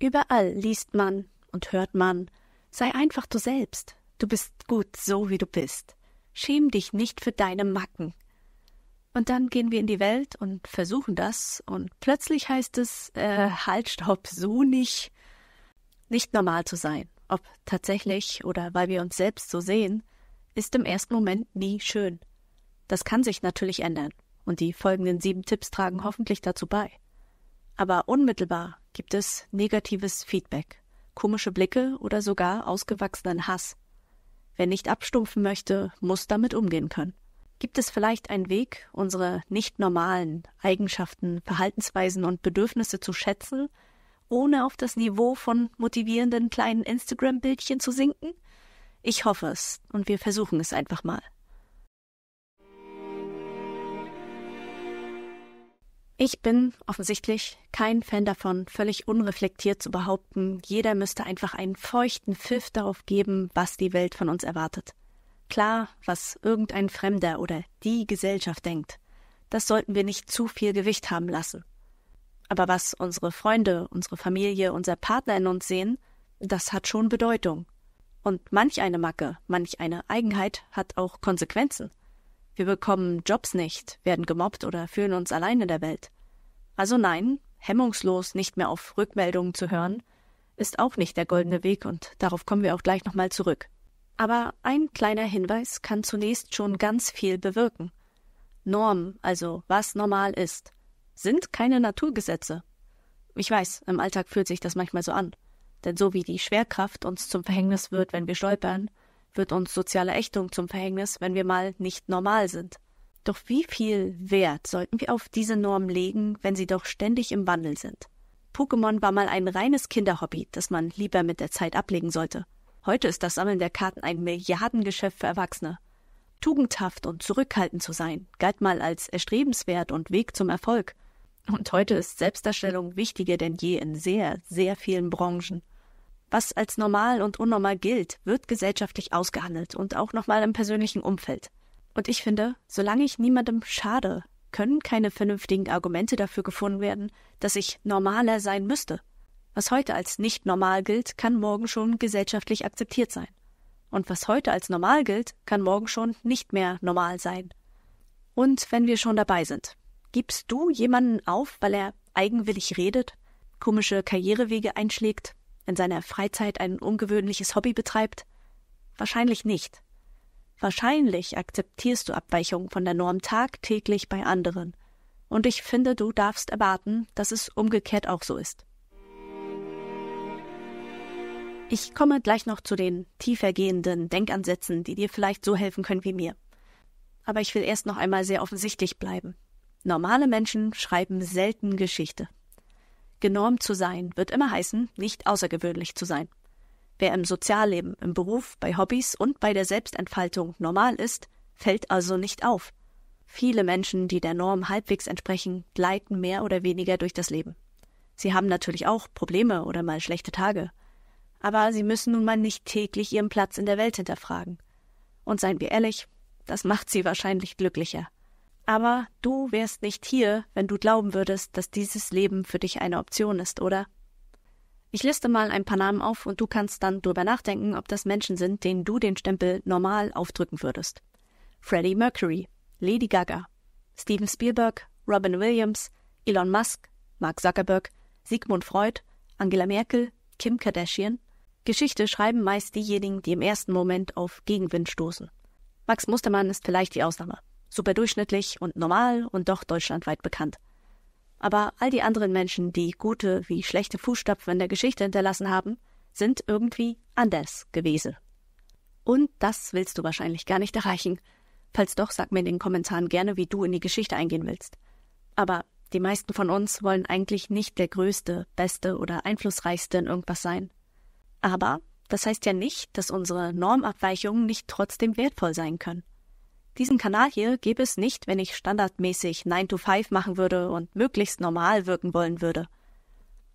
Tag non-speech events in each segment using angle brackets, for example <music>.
Überall liest man und hört man, sei einfach du selbst, du bist gut so, wie du bist, schäm dich nicht für deine Macken. Und dann gehen wir in die Welt und versuchen das, und plötzlich heißt es, äh, halt, stopp, so nicht, nicht normal zu sein, ob tatsächlich oder weil wir uns selbst so sehen, ist im ersten Moment nie schön. Das kann sich natürlich ändern, und die folgenden sieben Tipps tragen hoffentlich dazu bei. Aber unmittelbar gibt es negatives Feedback, komische Blicke oder sogar ausgewachsenen Hass. Wer nicht abstumpfen möchte, muss damit umgehen können. Gibt es vielleicht einen Weg, unsere nicht normalen Eigenschaften, Verhaltensweisen und Bedürfnisse zu schätzen, ohne auf das Niveau von motivierenden kleinen Instagram-Bildchen zu sinken? Ich hoffe es und wir versuchen es einfach mal. Ich bin offensichtlich kein Fan davon, völlig unreflektiert zu behaupten, jeder müsste einfach einen feuchten Pfiff darauf geben, was die Welt von uns erwartet. Klar, was irgendein Fremder oder die Gesellschaft denkt. Das sollten wir nicht zu viel Gewicht haben lassen. Aber was unsere Freunde, unsere Familie, unser Partner in uns sehen, das hat schon Bedeutung. Und manch eine Macke, manch eine Eigenheit hat auch Konsequenzen. Wir bekommen Jobs nicht, werden gemobbt oder fühlen uns allein in der Welt. Also nein, hemmungslos nicht mehr auf Rückmeldungen zu hören, ist auch nicht der goldene Weg und darauf kommen wir auch gleich nochmal zurück. Aber ein kleiner Hinweis kann zunächst schon ganz viel bewirken. Norm, also was normal ist, sind keine Naturgesetze. Ich weiß, im Alltag fühlt sich das manchmal so an. Denn so wie die Schwerkraft uns zum Verhängnis wird, wenn wir stolpern, wird uns soziale Ächtung zum Verhängnis, wenn wir mal nicht normal sind. Doch wie viel Wert sollten wir auf diese Normen legen, wenn sie doch ständig im Wandel sind? Pokémon war mal ein reines Kinderhobby, das man lieber mit der Zeit ablegen sollte. Heute ist das Sammeln der Karten ein Milliardengeschäft für Erwachsene. Tugendhaft und zurückhaltend zu sein, galt mal als erstrebenswert und Weg zum Erfolg. Und heute ist Selbstdarstellung wichtiger denn je in sehr, sehr vielen Branchen. Was als normal und unnormal gilt, wird gesellschaftlich ausgehandelt und auch nochmal im persönlichen Umfeld. Und ich finde, solange ich niemandem schade, können keine vernünftigen Argumente dafür gefunden werden, dass ich normaler sein müsste. Was heute als nicht normal gilt, kann morgen schon gesellschaftlich akzeptiert sein. Und was heute als normal gilt, kann morgen schon nicht mehr normal sein. Und wenn wir schon dabei sind, gibst du jemanden auf, weil er eigenwillig redet, komische Karrierewege einschlägt, in seiner Freizeit ein ungewöhnliches Hobby betreibt? Wahrscheinlich nicht. Wahrscheinlich akzeptierst du Abweichungen von der Norm tagtäglich bei anderen. Und ich finde, du darfst erwarten, dass es umgekehrt auch so ist. Ich komme gleich noch zu den tiefergehenden Denkansätzen, die dir vielleicht so helfen können wie mir. Aber ich will erst noch einmal sehr offensichtlich bleiben. Normale Menschen schreiben selten Geschichte. Genormt zu sein wird immer heißen, nicht außergewöhnlich zu sein. Wer im Sozialleben, im Beruf, bei Hobbys und bei der Selbstentfaltung normal ist, fällt also nicht auf. Viele Menschen, die der Norm halbwegs entsprechen, gleiten mehr oder weniger durch das Leben. Sie haben natürlich auch Probleme oder mal schlechte Tage. Aber sie müssen nun mal nicht täglich ihren Platz in der Welt hinterfragen. Und seien wir ehrlich, das macht sie wahrscheinlich glücklicher. Aber du wärst nicht hier, wenn du glauben würdest, dass dieses Leben für dich eine Option ist, oder? Ich liste mal ein paar Namen auf und du kannst dann drüber nachdenken, ob das Menschen sind, denen du den Stempel normal aufdrücken würdest. Freddie Mercury, Lady Gaga, Steven Spielberg, Robin Williams, Elon Musk, Mark Zuckerberg, Sigmund Freud, Angela Merkel, Kim Kardashian. Geschichte schreiben meist diejenigen, die im ersten Moment auf Gegenwind stoßen. Max Mustermann ist vielleicht die Ausnahme superdurchschnittlich und normal und doch deutschlandweit bekannt. Aber all die anderen Menschen, die gute wie schlechte Fußstapfen in der Geschichte hinterlassen haben, sind irgendwie anders gewesen. Und das willst du wahrscheinlich gar nicht erreichen. Falls doch, sag mir in den Kommentaren gerne, wie du in die Geschichte eingehen willst. Aber die meisten von uns wollen eigentlich nicht der größte, beste oder einflussreichste in irgendwas sein. Aber das heißt ja nicht, dass unsere Normabweichungen nicht trotzdem wertvoll sein können. Diesen Kanal hier gäbe es nicht, wenn ich standardmäßig 9 to 5 machen würde und möglichst normal wirken wollen würde.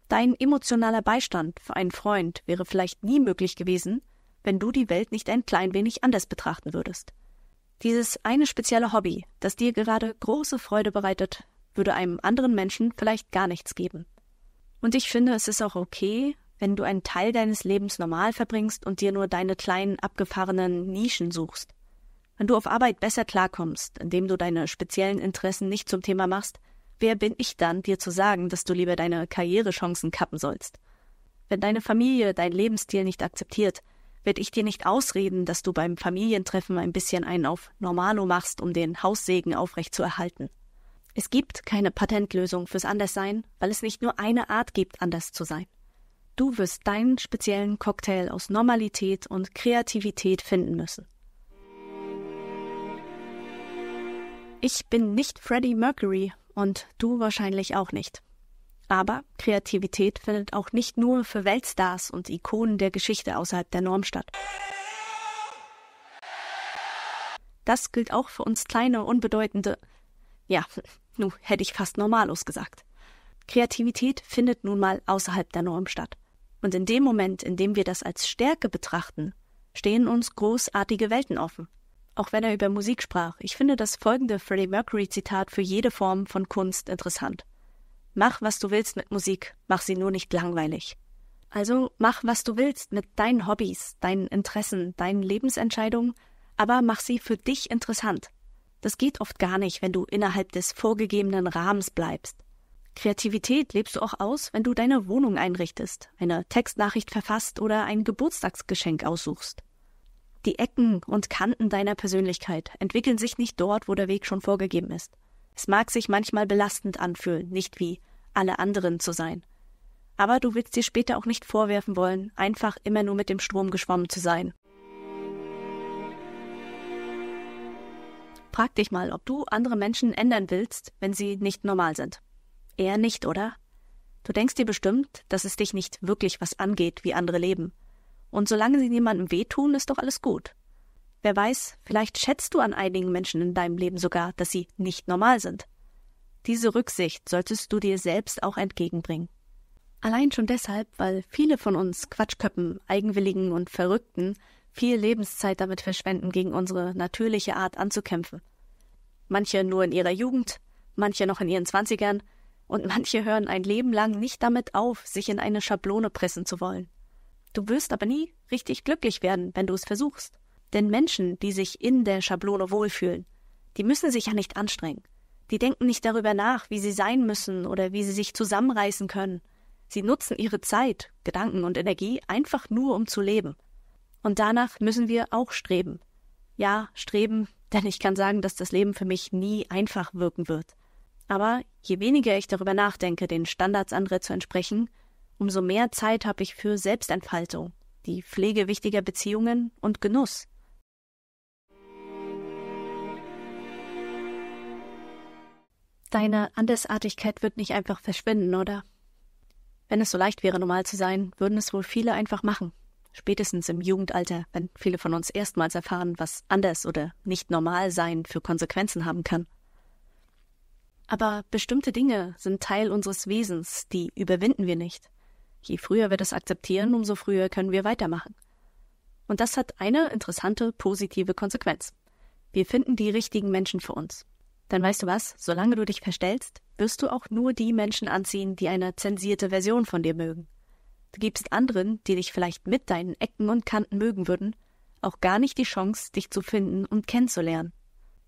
Dein emotionaler Beistand für einen Freund wäre vielleicht nie möglich gewesen, wenn du die Welt nicht ein klein wenig anders betrachten würdest. Dieses eine spezielle Hobby, das dir gerade große Freude bereitet, würde einem anderen Menschen vielleicht gar nichts geben. Und ich finde, es ist auch okay, wenn du einen Teil deines Lebens normal verbringst und dir nur deine kleinen abgefahrenen Nischen suchst. Wenn du auf Arbeit besser klarkommst, indem du deine speziellen Interessen nicht zum Thema machst, wer bin ich dann, dir zu sagen, dass du lieber deine Karrierechancen kappen sollst? Wenn deine Familie deinen Lebensstil nicht akzeptiert, werde ich dir nicht ausreden, dass du beim Familientreffen ein bisschen einen auf Normalo machst, um den Haussegen aufrechtzuerhalten. Es gibt keine Patentlösung fürs Anderssein, weil es nicht nur eine Art gibt, anders zu sein. Du wirst deinen speziellen Cocktail aus Normalität und Kreativität finden müssen. Ich bin nicht Freddie Mercury und du wahrscheinlich auch nicht. Aber Kreativität findet auch nicht nur für Weltstars und Ikonen der Geschichte außerhalb der Norm statt. Das gilt auch für uns kleine, unbedeutende. Ja, <laughs> nun hätte ich fast normalos gesagt. Kreativität findet nun mal außerhalb der Norm statt. Und in dem Moment, in dem wir das als Stärke betrachten, stehen uns großartige Welten offen auch wenn er über Musik sprach. Ich finde das folgende Freddie Mercury-Zitat für jede Form von Kunst interessant. Mach, was du willst mit Musik, mach sie nur nicht langweilig. Also mach, was du willst mit deinen Hobbys, deinen Interessen, deinen Lebensentscheidungen, aber mach sie für dich interessant. Das geht oft gar nicht, wenn du innerhalb des vorgegebenen Rahmens bleibst. Kreativität lebst du auch aus, wenn du deine Wohnung einrichtest, eine Textnachricht verfasst oder ein Geburtstagsgeschenk aussuchst. Die Ecken und Kanten deiner Persönlichkeit entwickeln sich nicht dort, wo der Weg schon vorgegeben ist. Es mag sich manchmal belastend anfühlen, nicht wie alle anderen zu sein. Aber du willst dir später auch nicht vorwerfen wollen, einfach immer nur mit dem Strom geschwommen zu sein. Frag dich mal, ob du andere Menschen ändern willst, wenn sie nicht normal sind. Eher nicht, oder? Du denkst dir bestimmt, dass es dich nicht wirklich was angeht, wie andere leben. Und solange sie niemandem wehtun, ist doch alles gut. Wer weiß, vielleicht schätzt du an einigen Menschen in deinem Leben sogar, dass sie nicht normal sind. Diese Rücksicht solltest du dir selbst auch entgegenbringen. Allein schon deshalb, weil viele von uns Quatschköppen, Eigenwilligen und Verrückten viel Lebenszeit damit verschwenden, gegen unsere natürliche Art anzukämpfen. Manche nur in ihrer Jugend, manche noch in ihren Zwanzigern, und manche hören ein Leben lang nicht damit auf, sich in eine Schablone pressen zu wollen. Du wirst aber nie richtig glücklich werden, wenn du es versuchst. Denn Menschen, die sich in der Schablone wohlfühlen, die müssen sich ja nicht anstrengen. Die denken nicht darüber nach, wie sie sein müssen oder wie sie sich zusammenreißen können. Sie nutzen ihre Zeit, Gedanken und Energie einfach nur, um zu leben. Und danach müssen wir auch streben. Ja, streben, <laughs> denn ich kann sagen, dass das Leben für mich nie einfach wirken wird. Aber je weniger ich darüber nachdenke, den Standards anderer zu entsprechen, Umso mehr Zeit habe ich für Selbstentfaltung, die Pflege wichtiger Beziehungen und Genuss. Deine Andersartigkeit wird nicht einfach verschwinden, oder? Wenn es so leicht wäre, normal zu sein, würden es wohl viele einfach machen. Spätestens im Jugendalter, wenn viele von uns erstmals erfahren, was anders oder nicht normal sein für Konsequenzen haben kann. Aber bestimmte Dinge sind Teil unseres Wesens, die überwinden wir nicht. Je früher wir das akzeptieren, umso früher können wir weitermachen. Und das hat eine interessante, positive Konsequenz. Wir finden die richtigen Menschen für uns. Dann weißt du was, solange du dich verstellst, wirst du auch nur die Menschen anziehen, die eine zensierte Version von dir mögen. Du gibst anderen, die dich vielleicht mit deinen Ecken und Kanten mögen würden, auch gar nicht die Chance, dich zu finden und kennenzulernen.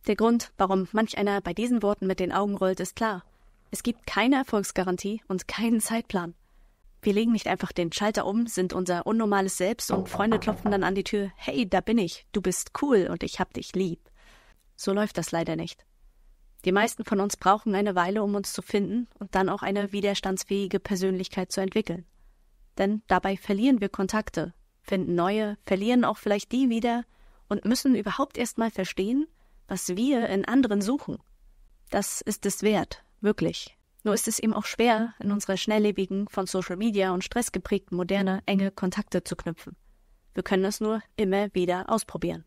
Der Grund, warum manch einer bei diesen Worten mit den Augen rollt, ist klar. Es gibt keine Erfolgsgarantie und keinen Zeitplan. Wir legen nicht einfach den Schalter um, sind unser unnormales Selbst und Freunde klopfen dann an die Tür. Hey, da bin ich. Du bist cool und ich hab dich lieb. So läuft das leider nicht. Die meisten von uns brauchen eine Weile, um uns zu finden und dann auch eine widerstandsfähige Persönlichkeit zu entwickeln. Denn dabei verlieren wir Kontakte, finden neue, verlieren auch vielleicht die wieder und müssen überhaupt erst mal verstehen, was wir in anderen suchen. Das ist es wert, wirklich. Nur ist es eben auch schwer, in unserer schnelllebigen, von Social Media und Stress geprägten Moderne enge Kontakte zu knüpfen. Wir können es nur immer wieder ausprobieren.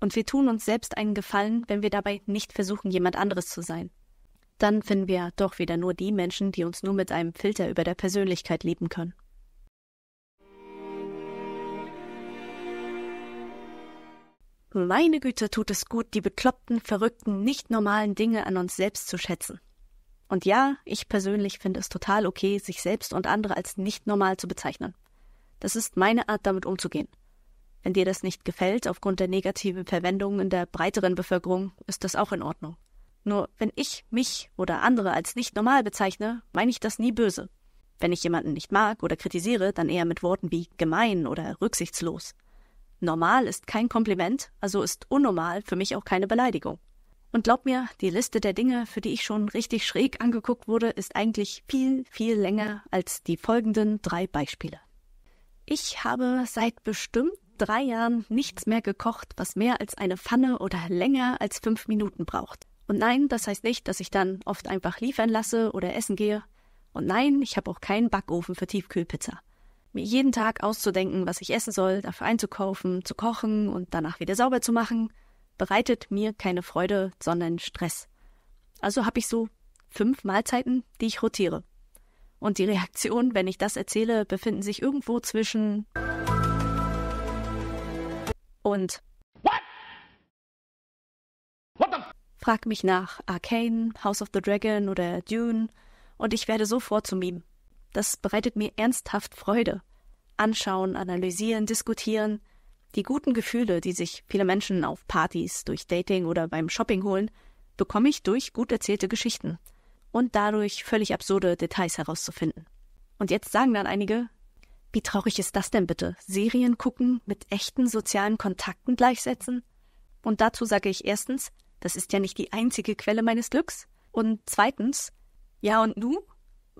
Und wir tun uns selbst einen Gefallen, wenn wir dabei nicht versuchen, jemand anderes zu sein. Dann finden wir doch wieder nur die Menschen, die uns nur mit einem Filter über der Persönlichkeit lieben können. Meine Güte, tut es gut, die bekloppten, verrückten, nicht normalen Dinge an uns selbst zu schätzen. Und ja, ich persönlich finde es total okay, sich selbst und andere als nicht normal zu bezeichnen. Das ist meine Art, damit umzugehen. Wenn dir das nicht gefällt, aufgrund der negativen Verwendung in der breiteren Bevölkerung, ist das auch in Ordnung. Nur wenn ich mich oder andere als nicht normal bezeichne, meine ich das nie böse. Wenn ich jemanden nicht mag oder kritisiere, dann eher mit Worten wie gemein oder rücksichtslos. Normal ist kein Kompliment, also ist unnormal für mich auch keine Beleidigung. Und glaub mir, die Liste der Dinge, für die ich schon richtig schräg angeguckt wurde, ist eigentlich viel, viel länger als die folgenden drei Beispiele. Ich habe seit bestimmt drei Jahren nichts mehr gekocht, was mehr als eine Pfanne oder länger als fünf Minuten braucht. Und nein, das heißt nicht, dass ich dann oft einfach liefern lasse oder essen gehe. Und nein, ich habe auch keinen Backofen für Tiefkühlpizza. Mir jeden Tag auszudenken, was ich essen soll, dafür einzukaufen, zu kochen und danach wieder sauber zu machen – bereitet mir keine Freude, sondern Stress. Also habe ich so fünf Mahlzeiten, die ich rotiere. Und die Reaktionen, wenn ich das erzähle, befinden sich irgendwo zwischen und What? What the frag mich nach Arcane, House of the Dragon oder Dune und ich werde sofort zum Meme. Das bereitet mir ernsthaft Freude. Anschauen, analysieren, diskutieren, die guten Gefühle, die sich viele Menschen auf Partys, durch Dating oder beim Shopping holen, bekomme ich durch gut erzählte Geschichten und dadurch völlig absurde Details herauszufinden. Und jetzt sagen dann einige, wie traurig ist das denn bitte? Serien gucken mit echten sozialen Kontakten gleichsetzen? Und dazu sage ich erstens, das ist ja nicht die einzige Quelle meines Glücks. Und zweitens, ja und nu?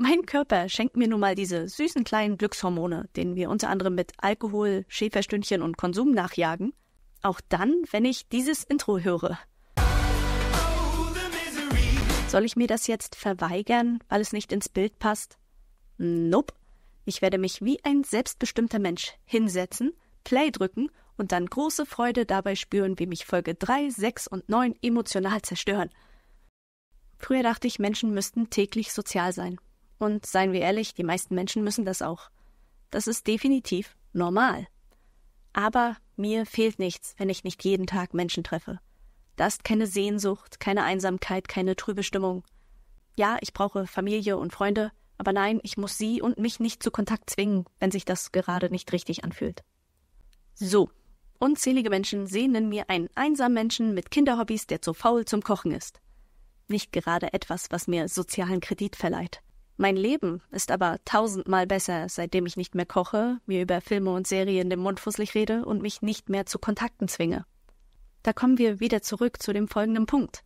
Mein Körper schenkt mir nun mal diese süßen kleinen Glückshormone, denen wir unter anderem mit Alkohol, Schäferstündchen und Konsum nachjagen. Auch dann, wenn ich dieses Intro höre. Soll ich mir das jetzt verweigern, weil es nicht ins Bild passt? Nope. Ich werde mich wie ein selbstbestimmter Mensch hinsetzen, Play drücken und dann große Freude dabei spüren, wie mich Folge 3, 6 und 9 emotional zerstören. Früher dachte ich, Menschen müssten täglich sozial sein. Und seien wir ehrlich, die meisten Menschen müssen das auch. Das ist definitiv normal. Aber mir fehlt nichts, wenn ich nicht jeden Tag Menschen treffe. Da ist keine Sehnsucht, keine Einsamkeit, keine trübe Stimmung. Ja, ich brauche Familie und Freunde, aber nein, ich muss sie und mich nicht zu Kontakt zwingen, wenn sich das gerade nicht richtig anfühlt. So, unzählige Menschen sehen in mir einen einsamen Menschen mit Kinderhobbys, der zu faul zum Kochen ist. Nicht gerade etwas, was mir sozialen Kredit verleiht. Mein Leben ist aber tausendmal besser, seitdem ich nicht mehr koche, mir über Filme und Serien den Mund fusselig rede und mich nicht mehr zu Kontakten zwinge. Da kommen wir wieder zurück zu dem folgenden Punkt.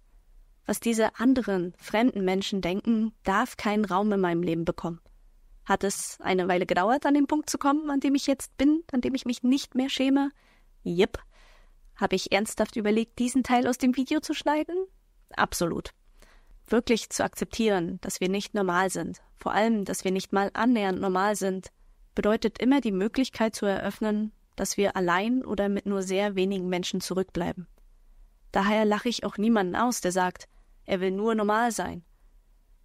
Was diese anderen, fremden Menschen denken, darf keinen Raum in meinem Leben bekommen. Hat es eine Weile gedauert, an den Punkt zu kommen, an dem ich jetzt bin, an dem ich mich nicht mehr schäme? Jipp. Habe ich ernsthaft überlegt, diesen Teil aus dem Video zu schneiden? Absolut wirklich zu akzeptieren, dass wir nicht normal sind, vor allem, dass wir nicht mal annähernd normal sind, bedeutet immer die Möglichkeit zu eröffnen, dass wir allein oder mit nur sehr wenigen Menschen zurückbleiben. Daher lache ich auch niemanden aus, der sagt, er will nur normal sein.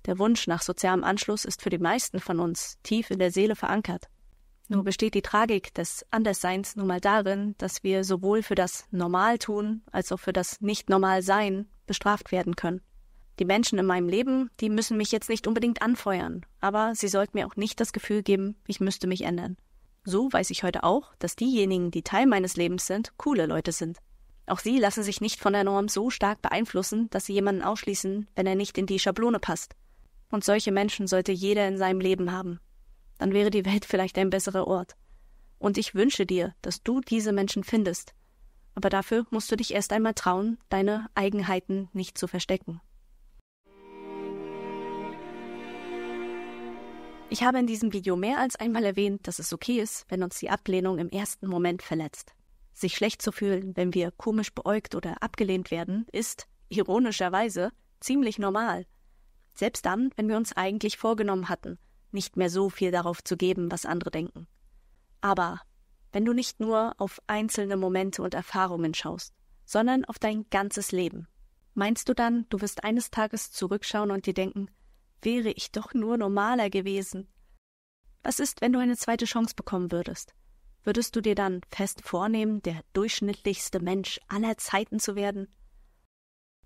Der Wunsch nach sozialem Anschluss ist für die meisten von uns tief in der Seele verankert. Nur besteht die Tragik des Andersseins nun mal darin, dass wir sowohl für das Normal tun als auch für das Nicht-Normal-Sein bestraft werden können die Menschen in meinem Leben, die müssen mich jetzt nicht unbedingt anfeuern, aber sie sollten mir auch nicht das Gefühl geben, ich müsste mich ändern. So weiß ich heute auch, dass diejenigen, die Teil meines Lebens sind, coole Leute sind. Auch sie lassen sich nicht von der Norm so stark beeinflussen, dass sie jemanden ausschließen, wenn er nicht in die Schablone passt. Und solche Menschen sollte jeder in seinem Leben haben. Dann wäre die Welt vielleicht ein besserer Ort. Und ich wünsche dir, dass du diese Menschen findest. Aber dafür musst du dich erst einmal trauen, deine Eigenheiten nicht zu verstecken. Ich habe in diesem Video mehr als einmal erwähnt, dass es okay ist, wenn uns die Ablehnung im ersten Moment verletzt. Sich schlecht zu fühlen, wenn wir komisch beäugt oder abgelehnt werden, ist, ironischerweise, ziemlich normal. Selbst dann, wenn wir uns eigentlich vorgenommen hatten, nicht mehr so viel darauf zu geben, was andere denken. Aber wenn du nicht nur auf einzelne Momente und Erfahrungen schaust, sondern auf dein ganzes Leben, meinst du dann, du wirst eines Tages zurückschauen und dir denken, Wäre ich doch nur normaler gewesen. Was ist, wenn du eine zweite Chance bekommen würdest? Würdest du dir dann fest vornehmen, der durchschnittlichste Mensch aller Zeiten zu werden?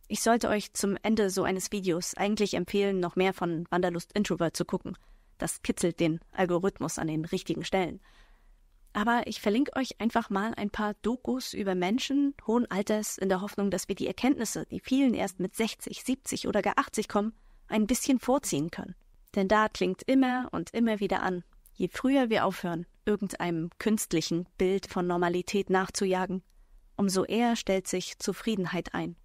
Ich sollte euch zum Ende so eines Videos eigentlich empfehlen, noch mehr von Wanderlust Introvert zu gucken. Das kitzelt den Algorithmus an den richtigen Stellen. Aber ich verlinke euch einfach mal ein paar Dokus über Menschen hohen Alters in der Hoffnung, dass wir die Erkenntnisse, die vielen erst mit 60, 70 oder gar 80 kommen, ein bisschen vorziehen können. Denn da klingt immer und immer wieder an, je früher wir aufhören, irgendeinem künstlichen Bild von Normalität nachzujagen, umso eher stellt sich Zufriedenheit ein.